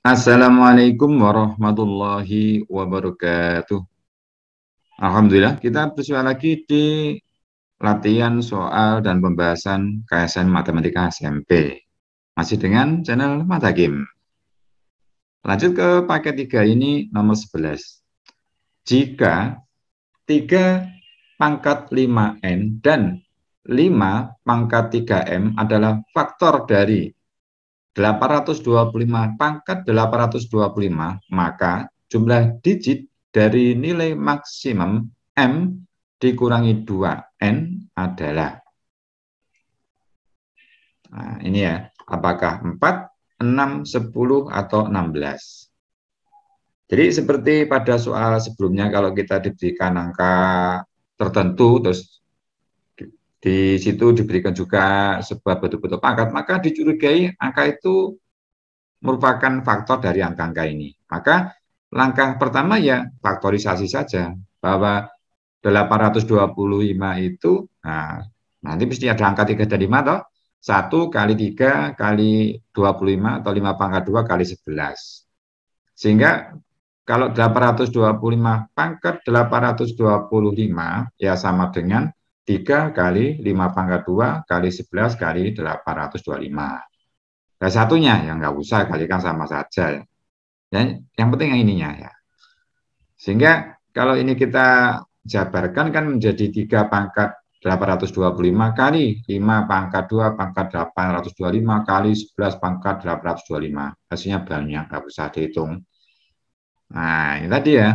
Assalamualaikum warahmatullahi wabarakatuh. Alhamdulillah, kita bersama lagi di latihan soal dan pembahasan KSN Matematika SMP. Masih dengan channel Mata Game. Lanjut ke paket 3 ini nomor 11. Jika 3 pangkat 5N dan 5 pangkat 3M adalah faktor dari 825 pangkat 825, maka jumlah digit dari nilai maksimum M dikurangi 2N adalah nah, ini ya, apakah 4, 6, 10, atau 16. Jadi seperti pada soal sebelumnya kalau kita diberikan angka tertentu terus di situ diberikan juga sebuah betul-betul pangkat, maka dicurigai angka itu merupakan faktor dari angka-angka ini. Maka langkah pertama ya faktorisasi saja bahwa 825 itu nah nanti mesti ada angka 3 dan 5 toh. 1 kali 3 kali 25 atau 5 pangkat 2 kali 11. Sehingga kalau 825 pangkat 825 ya sama dengan 3 kali 5 pangkat 2 kali 11 kali 825. Nah, satunya yang nggak usah kalikan sama saja. Dan ya. yang penting yang ininya ya. Sehingga kalau ini kita jabarkan kan menjadi 3 pangkat 825 kali 5 pangkat 2 pangkat 825 kali 11 pangkat 825. Hasilnya banyak, nggak usah dihitung. Nah, ini tadi ya.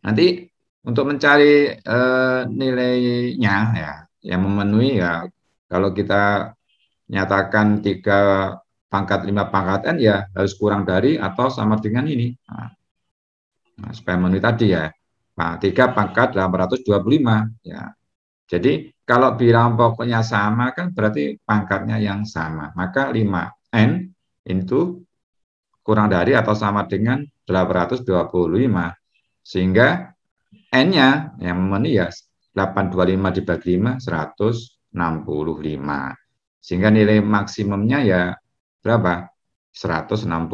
Nanti untuk mencari eh, nilainya ya yang memenuhi ya kalau kita nyatakan tiga pangkat lima pangkat n ya harus kurang dari atau sama dengan ini nah, nah supaya memenuhi tadi ya nah, tiga pangkat 825 ya jadi kalau bilang pokoknya sama kan berarti pangkatnya yang sama maka 5 n itu kurang dari atau sama dengan 825 sehingga N-nya yang memenuhi ya 825 dibagi 5 165. Sehingga nilai maksimumnya ya berapa? 165.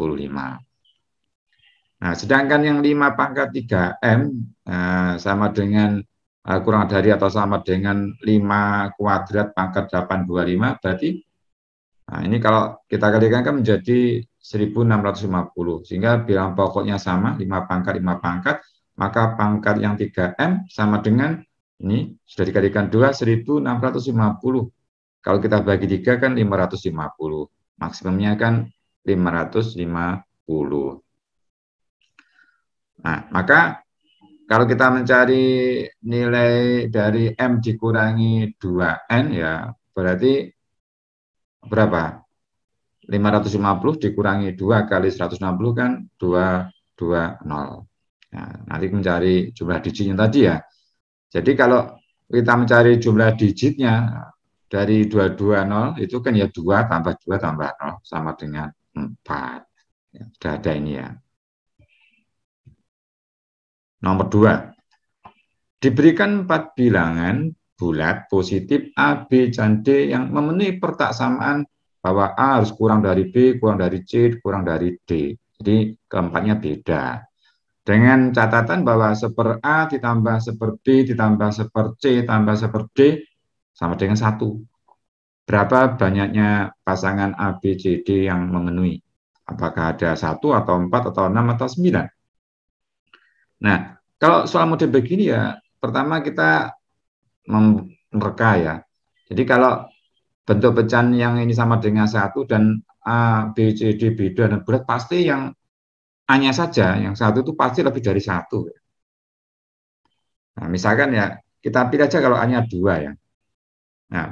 Nah, sedangkan yang 5 pangkat 3M eh, sama dengan eh, kurang dari atau sama dengan 5 kuadrat pangkat 825 berarti nah ini kalau kita kalikan kan menjadi 1650 sehingga bilang pokoknya sama 5 pangkat 5 pangkat maka pangkat yang 3M sama dengan ini sudah dikalikan 2, 1650. Kalau kita bagi 3 kan 550. Maksimumnya kan 550. Nah, maka kalau kita mencari nilai dari M dikurangi 2N ya, berarti berapa? 550 dikurangi 2 kali 160 kan 220. Nah, nanti mencari jumlah digitnya tadi ya. Jadi kalau kita mencari jumlah digitnya dari 220 itu kan ya 2 tambah 2 tambah 0 sama dengan 4. Ya, sudah ada ini ya. Nomor 2. Diberikan 4 bilangan bulat positif A, B, dan D yang memenuhi pertaksamaan bahwa A harus kurang dari B, kurang dari C, kurang dari D. Jadi keempatnya beda. Dengan catatan bahwa seper A ditambah seper B ditambah seper C tambah seper D sama dengan satu. Berapa banyaknya pasangan A, B, C, D yang memenuhi? Apakah ada satu atau empat atau enam atau sembilan? Nah, kalau soal model begini ya, pertama kita mereka ya. Jadi kalau bentuk pecahan yang ini sama dengan satu dan A, B, C, D beda dan berat pasti yang hanya saja yang satu itu pasti lebih dari satu. Nah, misalkan ya kita pilih aja kalau hanya dua ya. Nah,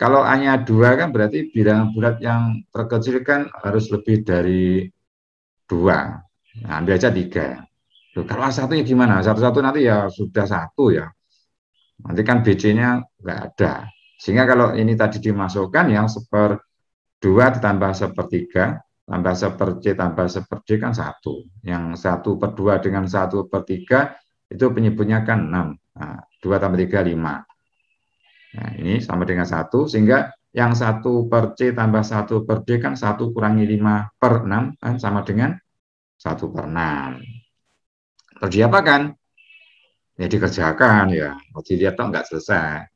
kalau hanya dua kan berarti bilangan bulat yang terkecil kan harus lebih dari dua. Nah, ambil aja tiga. Loh, kalau satu ya gimana? Satu-satu nanti ya sudah satu ya. Nanti kan BC-nya nggak ada. Sehingga kalau ini tadi dimasukkan yang seper dua ditambah sepertiga, tambah seper tambah seper kan satu. Yang satu per dua dengan satu per tiga itu penyebutnya kan enam. Nah, dua tambah tiga lima. Nah, ini sama dengan satu sehingga yang satu per C tambah satu per D kan satu kurangi lima per enam kan sama dengan satu per enam. Terus diapakan? Ya dikerjakan ya. Mau dilihat toh nggak selesai.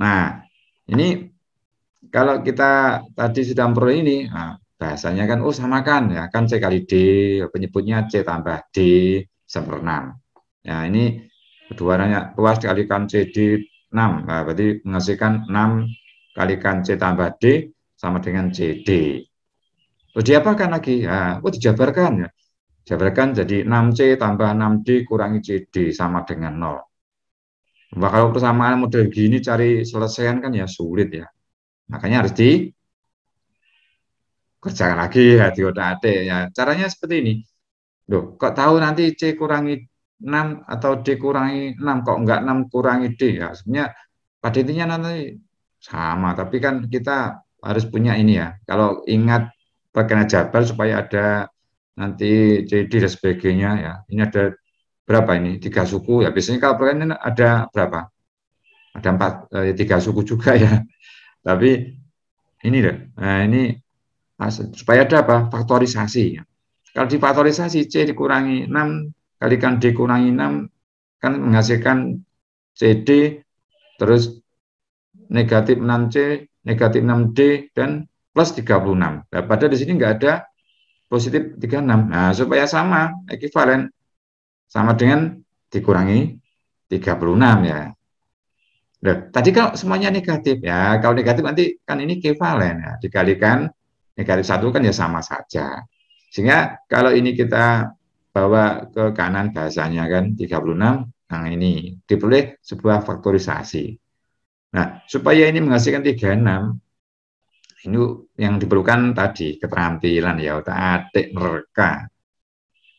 Nah, ini kalau kita tadi sudah memperoleh ini, nah, bahasanya kan oh samakan ya kan C kali D, penyebutnya C tambah D sama 6. Nah, ini keduanya luas dikalikan C D 6. Nah, berarti menghasilkan 6 kalikan C tambah D sama dengan C D. Terus diapakan lagi? Nah, oh dijabarkan ya. Jabarkan jadi 6C tambah 6D kurangi c d sama dengan 0. Wah, kalau persamaan model gini cari selesaian kan ya sulit ya. Makanya harus di kerjakan lagi ya otak atik ya. Caranya seperti ini. Loh, kok tahu nanti C kurangi 6 atau D kurangi 6 kok enggak 6 kurangi D ya. Sebenarnya pada intinya nanti sama, tapi kan kita harus punya ini ya. Kalau ingat bagian jabal supaya ada nanti CD dan sebagainya ya. Ini ada berapa ini? Tiga suku ya. Biasanya kalau ini ada berapa? Ada empat, eh, tiga suku juga ya. Tapi ini deh, nah ini supaya ada apa? Faktorisasi. Kalau difaktorisasi C dikurangi 6, kalikan D kurangi 6, kan menghasilkan CD, terus negatif 6C, negatif 6D, dan plus 36. Nah, padahal di sini nggak ada positif 36. Nah, supaya sama, ekivalen, sama dengan dikurangi 36 ya. Loh, tadi kalau semuanya negatif ya, kalau negatif nanti kan ini kevalen ya, dikalikan negatif satu kan ya sama saja. Sehingga kalau ini kita bawa ke kanan bahasanya kan 36, nah ini diperoleh sebuah faktorisasi. Nah, supaya ini menghasilkan 36, ini yang diperlukan tadi keterampilan ya, otak atik mereka.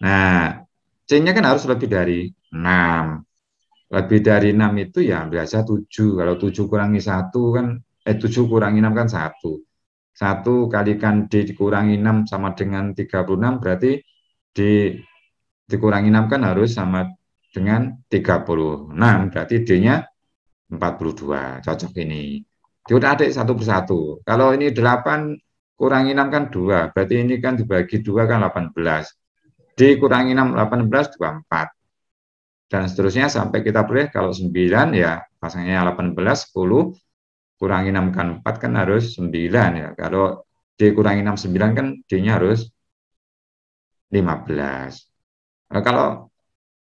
Nah, C-nya kan harus lebih dari 6 lebih dari enam itu ya biasa tujuh. Kalau tujuh kurangi satu kan eh tujuh kurangi enam kan satu. Satu kalikan d dikurangi enam sama dengan tiga puluh enam berarti d dikurangi enam kan harus sama dengan tiga puluh enam. berarti d-nya empat puluh dua. cocok ini. Diutak-atik satu persatu. Kalau ini delapan kurangi enam kan dua. berarti ini kan dibagi dua kan delapan belas. D kurangi belas dua empat dan seterusnya sampai kita peroleh kalau 9 ya pasangnya 18 10 kurangi 6 kan 4 kan harus 9 ya kalau D kurangi 6 9 kan D-nya harus 15 nah, kalau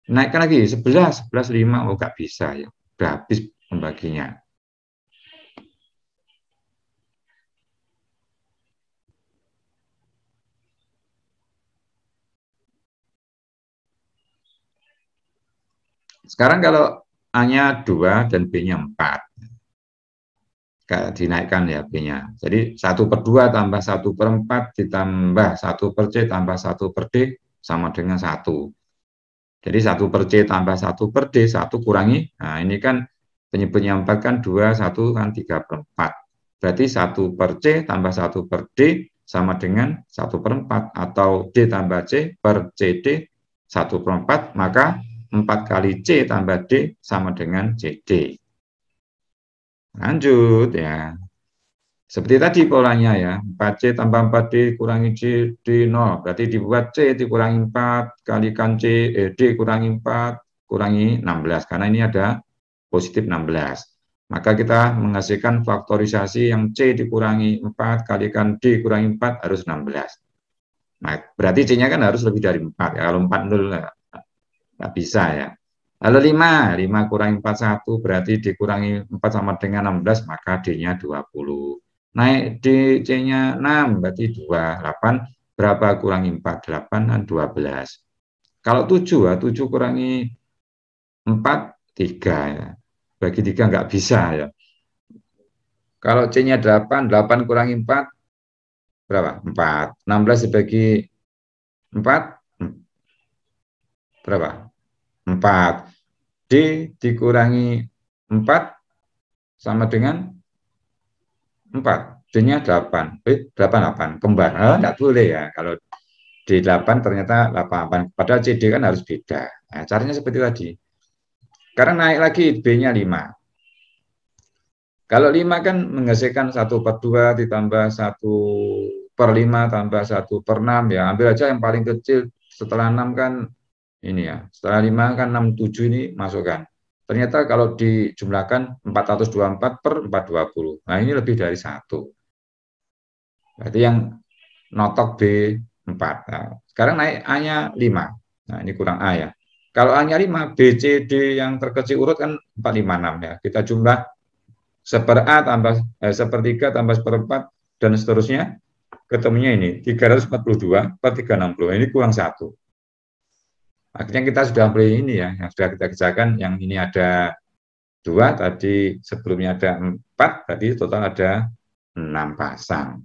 naikkan lagi 11 11 5 oh gak bisa ya udah habis pembaginya Sekarang kalau A-nya 2 dan B-nya 4. Dinaikkan ya B-nya. Jadi 1 per 2 tambah 1 per 4 ditambah 1 per C tambah 1 per D sama dengan 1. Jadi 1 per C tambah 1 per D, 1 kurangi. Nah ini kan penyebutnya 4 kan 2, 1 kan 3 per 4. Berarti 1 per C tambah 1 per D sama dengan 1 per 4 atau D tambah C per CD 1 per 4, maka 4 kali C tambah D sama dengan CD. Lanjut ya. Seperti tadi polanya ya, 4C tambah 4D kurangi C, D 0. Berarti dibuat C dikurangi 4, kalikan C, eh, D kurangi 4, kurangi 16. Karena ini ada positif 16. Maka kita menghasilkan faktorisasi yang C dikurangi 4 kalikan D kurangi 4 harus 16. Nah, berarti C-nya kan harus lebih dari 4. Ya, kalau 4 0 nggak bisa ya. Lalu 5, 5 kurangi 4, 1 berarti dikurangi 4 sama dengan 16 maka D-nya 20. Naik D, C-nya 6 berarti 2, 8 berapa kurangi 4, 8 dan 12. Kalau 7 7 ya, kurangi 4, 3 ya. Bagi 3 nggak bisa ya. Kalau C-nya 8, 8 kurangi 4, berapa? 4. 16 dibagi 4, berapa? 4. D dikurangi 4 sama dengan 4. D-nya 8. Eh, 8, 8. Kembar. Oh, enggak boleh ya. Kalau D8 ternyata 8, 8. Padahal CD kan harus beda. Nah, caranya seperti tadi. Karena naik lagi B-nya 5. Kalau 5 kan menghasilkan 1 per 2 ditambah 1 per 5 tambah 1 per 6. Ya, ambil aja yang paling kecil setelah 6 kan ini ya. Setelah 5 kan 67 ini masukkan. Ternyata kalau dijumlahkan 424 per 420. Nah ini lebih dari satu. Berarti yang notok B 4. Nah, sekarang naik A-nya 5. Nah ini kurang A ya. Kalau A-nya 5, B, C, D yang terkecil urut kan 456 ya. Kita jumlah seper A tambah eh, 3 tambah 4 dan seterusnya ketemunya ini 342 per 360. Nah, ini kurang satu. Akhirnya kita sudah mulai ini ya, yang sudah kita kerjakan, yang ini ada dua, tadi sebelumnya ada empat, tadi total ada enam pasang.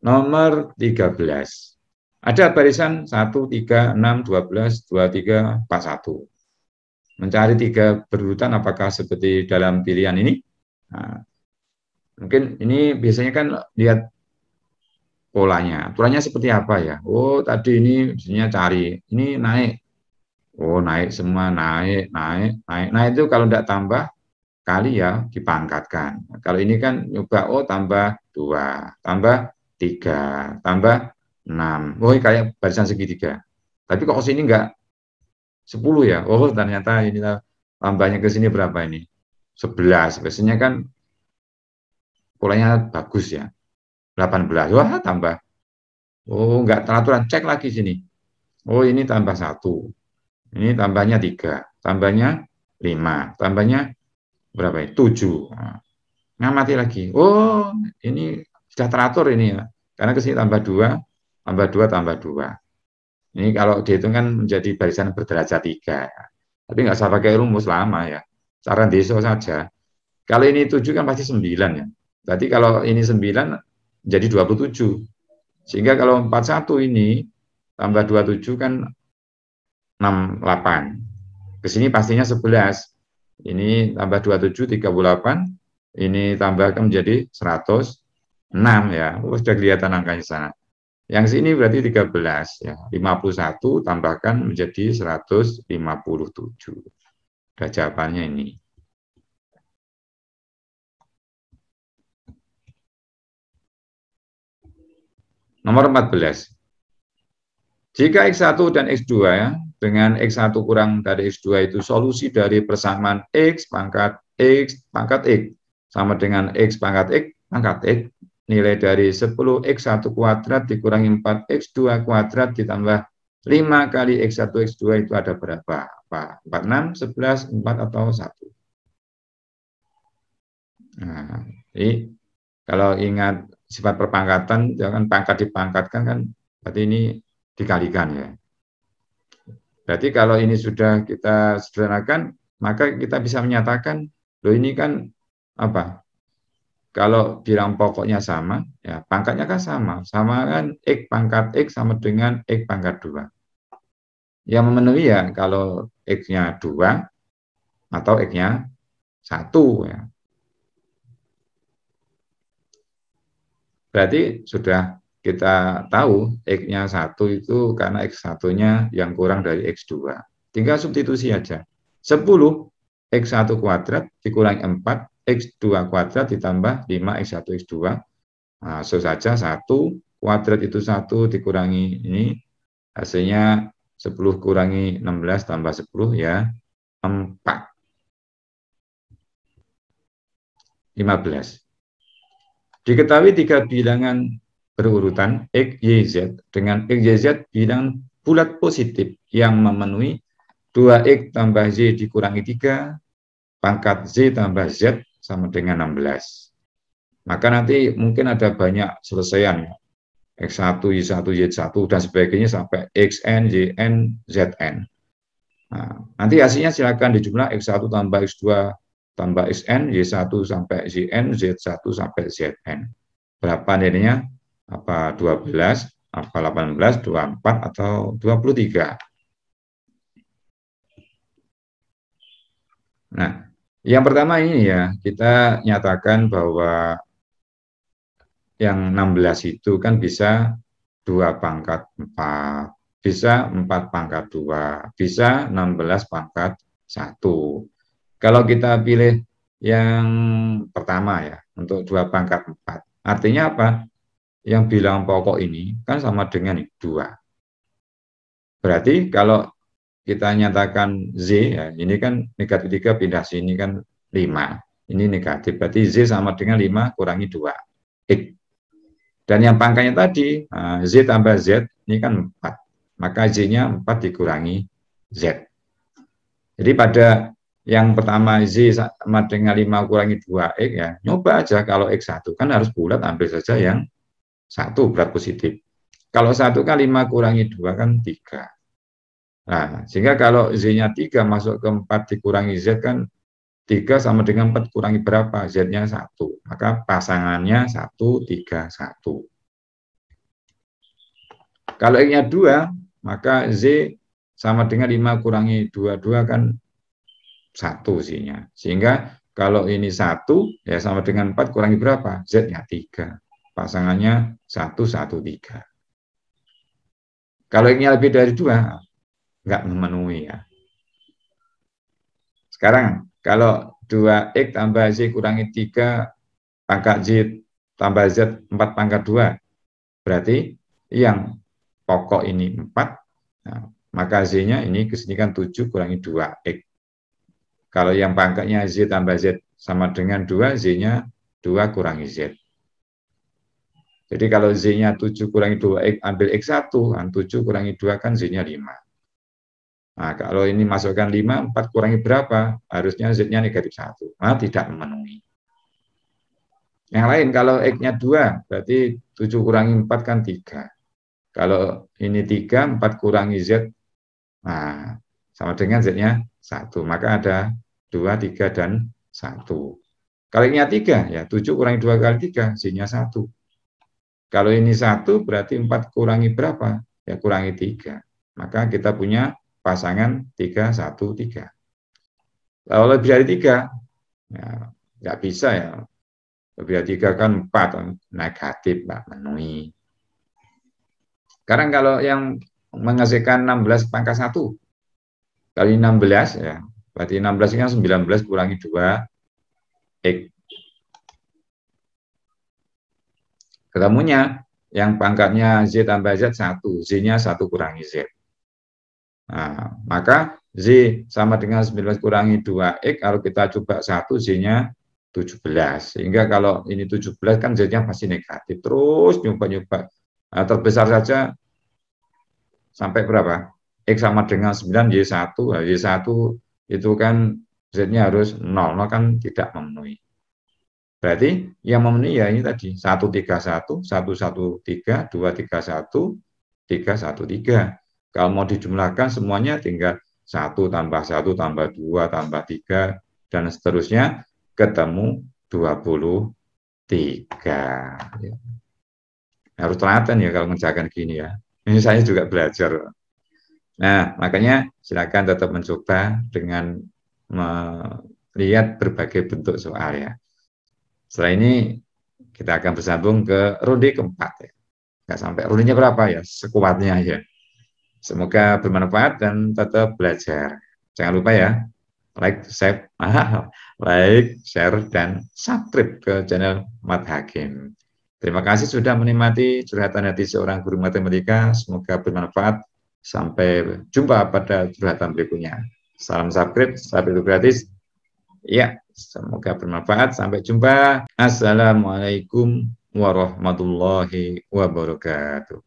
Nomor 13. Ada barisan 1, 3, 6, 12, 23, 41. Mencari tiga berurutan apakah seperti dalam pilihan ini? Nah, mungkin ini biasanya kan lihat polanya. Aturannya seperti apa ya? Oh, tadi ini misalnya cari, ini naik. Oh, naik semua, naik, naik, naik. Nah, itu kalau tidak tambah, kali ya dipangkatkan. Kalau ini kan nyoba, oh tambah dua, tambah tiga, tambah enam. Oh, kayak barisan segitiga. Tapi kok sini enggak sepuluh ya. Oh, ternyata ini tambahnya ke sini berapa ini? Sebelas. Biasanya kan polanya bagus ya. 18. Wah, tambah. Oh, enggak teraturan. Cek lagi sini. Oh, ini tambah satu. Ini tambahnya tiga. Tambahnya lima. Tambahnya berapa ya? Tujuh. Nah, ngamati lagi. Oh, ini sudah teratur ini ya. Karena kesini tambah dua, tambah dua, tambah dua. Ini kalau dihitung kan menjadi barisan berderajat tiga. Tapi nggak usah pakai rumus lama ya. Saran desa saja. Kalau ini tujuh kan pasti sembilan ya. Berarti kalau ini sembilan jadi 27. Sehingga kalau 41 ini tambah 27 kan 68. Ke sini pastinya 11. Ini tambah 27 38, ini tambahkan menjadi 106 ya. Oh, sudah kelihatan angkanya sana. Yang sini berarti 13 ya. 51 tambahkan menjadi 157. Sudah jawabannya ini. Nomor 14. Jika X1 dan X2 ya, dengan X1 kurang dari X2 itu solusi dari persamaan X pangkat X pangkat X sama dengan X pangkat X pangkat X nilai dari 10X1 kuadrat dikurangi 4X2 kuadrat ditambah 5 kali X1 X2 itu ada berapa? Apa? 4, 6, 11, 4, atau 1? Nah, jadi kalau ingat sifat perpangkatan jangan pangkat dipangkatkan kan berarti ini dikalikan ya. Berarti kalau ini sudah kita sederhanakan maka kita bisa menyatakan loh ini kan apa? Kalau bilang pokoknya sama, ya pangkatnya kan sama. Sama kan X pangkat X sama dengan X pangkat dua Yang memenuhi ya kalau X-nya dua atau X-nya satu Ya. Berarti sudah kita tahu X-nya 1 itu karena X1-nya yang kurang dari X2. Tinggal substitusi aja. 10, X1 kuadrat dikurangi 4, X2 kuadrat ditambah 5, X1, X2. Nah, so saja 1, kuadrat itu 1 dikurangi ini, hasilnya 10 kurangi 16 tambah 10 ya, 4. 15. Diketahui tiga bilangan berurutan X, Y, Z. Dengan X, Y, Z bilangan bulat positif yang memenuhi 2X tambah Z dikurangi 3, pangkat Z tambah Z sama dengan 16. Maka nanti mungkin ada banyak selesaian. X1, Y1, Y1, dan sebagainya sampai XN, YN, ZN. Nah, nanti hasilnya silakan dijumlah X1 tambah X2 tambah SN, Y1 sampai ZN, Z1 sampai ZN. Berapa nilainya? Apa 12, apa 18, 24, atau 23. Nah, yang pertama ini ya, kita nyatakan bahwa yang 16 itu kan bisa 2 pangkat 4, bisa 4 pangkat 2, bisa 16 pangkat 1. Kalau kita pilih yang pertama ya untuk dua pangkat empat, artinya apa? Yang bilang pokok ini kan sama dengan dua. Berarti kalau kita nyatakan Z, ya, ini kan negatif tiga pindah sini kan lima, Ini negatif, berarti Z sama dengan lima kurangi dua, X. Dan yang pangkanya tadi, nah, Z tambah Z, ini kan empat. Maka Z-nya empat dikurangi Z. Jadi pada yang pertama Z sama dengan 5 kurangi 2X ya, nyoba aja kalau X1 kan harus bulat, ambil saja yang satu berat positif. Kalau satu kan 5 kurangi 2 kan 3. Nah, sehingga kalau Z-nya 3 masuk ke 4 dikurangi Z kan 3 sama dengan 4 kurangi berapa? Z-nya 1. Maka pasangannya 1, 3, 1. Kalau X-nya 2, maka Z sama dengan 5 kurangi 2, 2 kan satu Z-nya. Sehingga kalau ini satu ya sama dengan empat kurangi berapa? Z-nya tiga, Pasangannya satu satu tiga. Kalau ini lebih dari dua, nggak memenuhi ya. Sekarang kalau dua x tambah Z kurangi tiga pangkat Z tambah Z empat pangkat dua, berarti yang pokok ini empat, nah, maka Z-nya ini kesini kan 7 kurangi 2X. Kalau yang pangkatnya Z tambah Z sama dengan 2, Z-nya 2 kurangi Z. Jadi kalau Z-nya 7 kurangi 2, ambil X1, 7 kan kurangi 2 kan Z-nya 5. Nah, kalau ini masukkan 5, 4 kurangi berapa? Harusnya Z-nya negatif 1. Nah, tidak memenuhi. Yang lain, kalau X-nya 2, berarti 7 kurangi 4 kan 3. Kalau ini 3, 4 kurangi Z, nah, sama dengan Z-nya 1. Maka ada 2, 3, dan 1. Kalinya 3, ya 7 kurangi 2 kali 3, hasilnya 1. Kalau ini 1, ya, berarti 4 kurangi berapa? Ya kurangi 3. Maka kita punya pasangan 3, 1, 3. Kalau lebih dari 3, ya nggak bisa ya. Lebih dari 3 kan 4, negatif, Pak, menuhi. Sekarang kalau yang menghasilkan 16 pangkat 1, kali 16 ya Berarti 16 ini kan 19 kurangi 2 X. Ketemunya yang pangkatnya Z tambah Z 1, Z-nya 1 kurangi Z. Nah, maka Z sama dengan 19 kurangi 2X, kalau kita coba 1, Z-nya 17. Sehingga kalau ini 17 kan Z-nya pasti negatif. Terus nyoba-nyoba. Nah, terbesar saja sampai berapa? X sama dengan 9, Y1. Y1 itu kan Z-nya harus 0, 0 kan tidak memenuhi. Berarti yang memenuhi ya ini tadi 131, 113, 231, 313. Kalau mau dijumlahkan semuanya tinggal 1 tambah 1 tambah 2 tambah 3 dan seterusnya ketemu 23. Ya. Harus telaten ya kalau mengerjakan gini ya. Ini saya juga belajar Nah, makanya silakan tetap mencoba dengan melihat berbagai bentuk soal ya. Setelah ini kita akan bersambung ke ronde keempat ya. Nggak sampai rundenya berapa ya, sekuatnya aja. Semoga bermanfaat dan tetap belajar. Jangan lupa ya, like, share, like, share, dan subscribe ke channel Mat Hakim. Terima kasih sudah menikmati curhatan hati seorang guru matematika. Semoga bermanfaat Sampai jumpa pada curhatan berikutnya. Salam subscribe, sampai itu gratis. Ya, semoga bermanfaat. Sampai jumpa. Assalamualaikum warahmatullahi wabarakatuh.